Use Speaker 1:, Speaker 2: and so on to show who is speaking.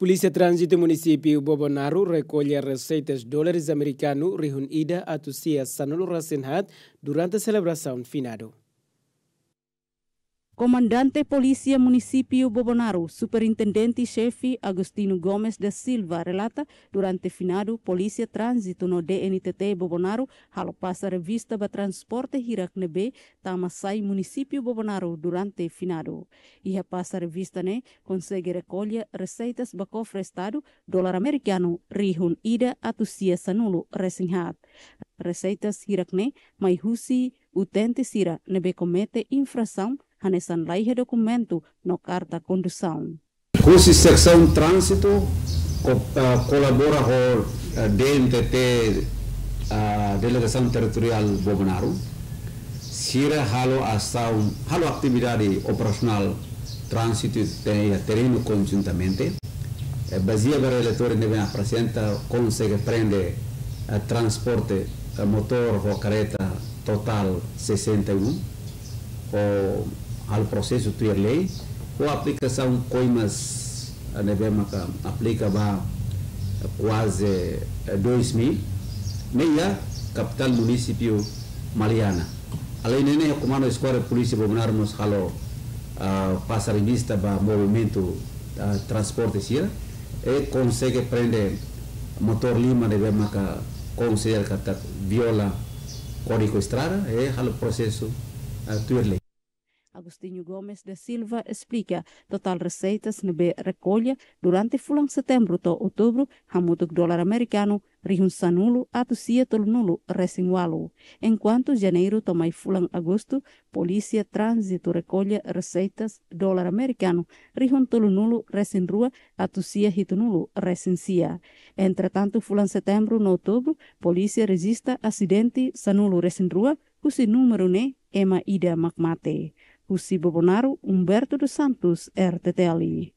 Speaker 1: Polícia Trânsito Município Bobonaru recolhe receitas dólares americanos, reunidas a Tussia Sanolo Rasenhat durante a celebração finado.
Speaker 2: Comandante Polícia Município Bobonaro, Superintendente Chefe Agostino Gomes da Silva, relata durante finado Polícia Trânsito no DNTT Bobonaro, halo passa revista para transporte hirak nebe tamasai Município Bobonaro durante finado. E a passa revista ne consegue recolher receitas para cofre estado, dólar americano, rihun ida atusia sanulo resinghat. Receitas hirak ne mai utente sira nebe comete infração hanesan lai he documento no carta condução.
Speaker 1: Cusi secção trânsito colabora uh, com a uh, DNTT a uh, delegação territorial Bobanaro sira halo ação halo atividade operacional trânsito terreno conjuntamente basia para eleitores deve apresenta consegue prende transporte motor ou careta total 61 ou al processo de lei, com a aplicação coimas a nevemaca aplica ba quase 2000 eh, meia capital município Maliana. Além nem comando escola polícia bombonarmos halo uh, passarinista ba movimento uh, transporte sira e consegue prender motor lima nevemaca considera que viola código estrada e halo processo uh, eh, tuerlei.
Speaker 2: Agostinho Gomes da Silva explica total receitas nebe recolha durante fulan setembro to outubro hamutuk dólar americano rihun sanulu atu sia tolo nulo Enquanto janeiro to mai fulan agosto, polícia trânsito recolhe receitas dólar americano rihun tolo resin rua atu sia hito resin sia. Entretanto fulan setembro no outubro, polícia registra acidente sanulo resin rua cusi número ne ema ida makmate. Usi Bobonaro Humberto dos Santos, RTTLI.